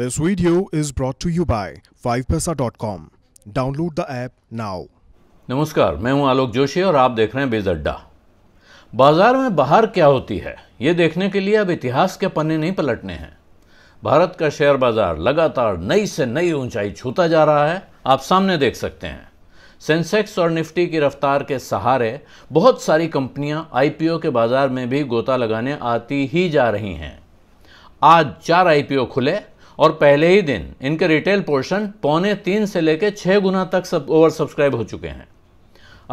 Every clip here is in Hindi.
This video is brought to you by 5paisa.com. Download the app now. नमस्कार मैं हूं आलोक जोशी और आप देख रहे हैं बेजड्डा बाजार में बाहर क्या होती है ये देखने के लिए अब इतिहास के पन्ने नहीं पलटने हैं भारत का शेयर बाजार लगातार नई से नई ऊंचाई छूता जा रहा है आप सामने देख सकते हैं सेंसेक्स और निफ्टी की रफ्तार के सहारे बहुत सारी कंपनियां आईपीओ के बाजार में भी गोता लगाने आती ही जा रही हैं आज चार आईपीओ खुले और पहले ही दिन इनके रिटेल पोर्शन पौने तीन से लेकर छः गुना तक सब ओवर सब्सक्राइब हो चुके हैं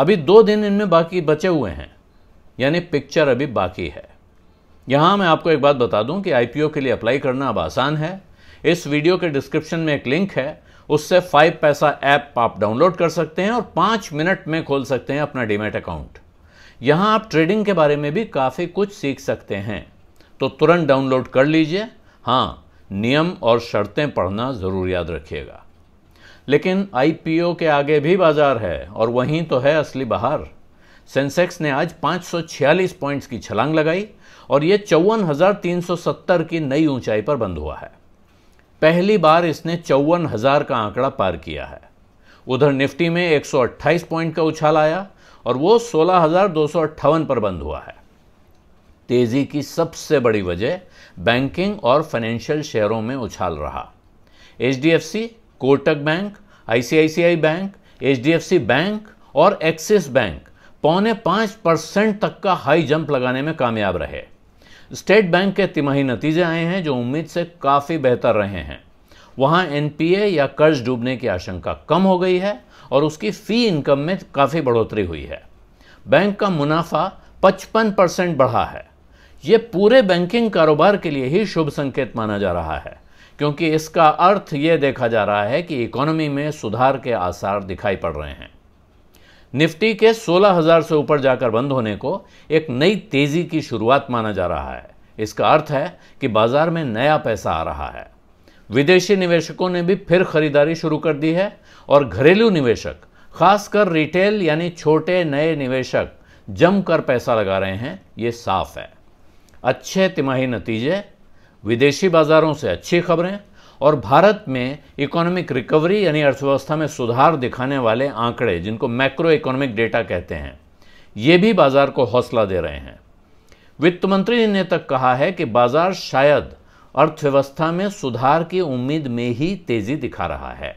अभी दो दिन इनमें बाकी बचे हुए हैं यानी पिक्चर अभी बाकी है यहाँ मैं आपको एक बात बता दूँ कि आईपीओ के लिए अप्लाई करना अब आसान है इस वीडियो के डिस्क्रिप्शन में एक लिंक है उससे फाइव पैसा ऐप आप डाउनलोड कर सकते हैं और पाँच मिनट में खोल सकते हैं अपना डीमेट अकाउंट यहाँ आप ट्रेडिंग के बारे में भी काफ़ी कुछ सीख सकते हैं तो तुरंत डाउनलोड कर लीजिए हाँ नियम और शर्तें पढ़ना ज़रूर याद रखिएगा लेकिन आईपीओ के आगे भी बाज़ार है और वहीं तो है असली बहार सेंसेक्स ने आज 546 पॉइंट्स की छलांग लगाई और ये चौवन की नई ऊंचाई पर बंद हुआ है पहली बार इसने चौवन हज़ार का आंकड़ा पार किया है उधर निफ्टी में 128 पॉइंट का उछाल आया और वो सोलह पर बंद हुआ है तेज़ी की सबसे बड़ी वजह बैंकिंग और फाइनेंशियल शेयरों में उछाल रहा H Kotak bank ICICI bank H bank और एक्सिस बैंक पौने पाँच परसेंट तक का हाई जंप लगाने में कामयाब रहे स्टेट बैंक के तिमाही नतीजे आए हैं जो उम्मीद से काफ़ी बेहतर रहे हैं वहाँ एनपीए या कर्ज डूबने की आशंका कम हो गई है और उसकी फ़ी इनकम में काफ़ी बढ़ोतरी हुई है बैंक का मुनाफा 55 परसेंट बढ़ा है ये पूरे बैंकिंग कारोबार के लिए ही शुभ संकेत माना जा रहा है क्योंकि इसका अर्थ यह देखा जा रहा है कि इकोनॉमी में सुधार के आसार दिखाई पड़ रहे हैं निफ्टी के 16,000 से ऊपर जाकर बंद होने को एक नई तेज़ी की शुरुआत माना जा रहा है इसका अर्थ है कि बाज़ार में नया पैसा आ रहा है विदेशी निवेशकों ने भी फिर खरीदारी शुरू कर दी है और घरेलू निवेशक खासकर रिटेल यानी छोटे नए निवेशक जमकर पैसा लगा रहे हैं ये साफ है अच्छे तिमाही नतीजे विदेशी बाज़ारों से अच्छी खबरें और भारत में इकोनॉमिक रिकवरी यानी अर्थव्यवस्था में सुधार दिखाने वाले आंकड़े जिनको मैक्रो इकोनॉमिक डेटा कहते हैं ये भी बाज़ार को हौसला दे रहे हैं वित्त मंत्री ने तक कहा है कि बाज़ार शायद अर्थव्यवस्था में सुधार की उम्मीद में ही तेज़ी दिखा रहा है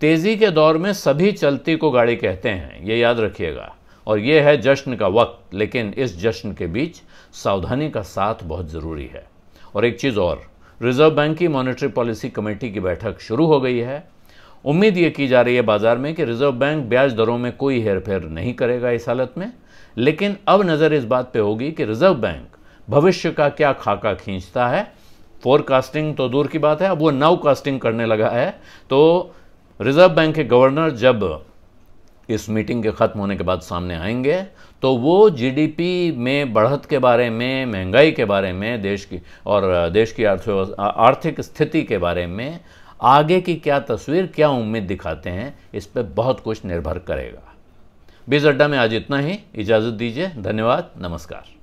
तेज़ी के दौर में सभी चलती को गाड़ी कहते हैं ये याद रखिएगा और ये है जश्न का वक्त लेकिन इस जश्न के बीच सावधानी का साथ बहुत ज़रूरी है और एक चीज़ और रिजर्व बैंक की मॉनेटरी पॉलिसी कमेटी की बैठक शुरू हो गई है उम्मीद ये की जा रही है बाजार में कि रिजर्व बैंक ब्याज दरों में कोई हेरफेर नहीं करेगा इस हालत में लेकिन अब नज़र इस बात पे होगी कि रिजर्व बैंक भविष्य का क्या खाका खींचता है फोरकास्टिंग तो दूर की बात है अब वो नाउ कास्टिंग करने लगा है तो रिजर्व बैंक के गवर्नर जब इस मीटिंग के ख़त्म होने के बाद सामने आएंगे तो वो जीडीपी में बढ़त के बारे में महंगाई के बारे में देश की और देश की अर्थव्यवस्था आर्थिक स्थिति के बारे में आगे की क्या तस्वीर क्या उम्मीद दिखाते हैं इस पर बहुत कुछ निर्भर करेगा बीज अड्डा में आज इतना ही इजाज़त दीजिए धन्यवाद नमस्कार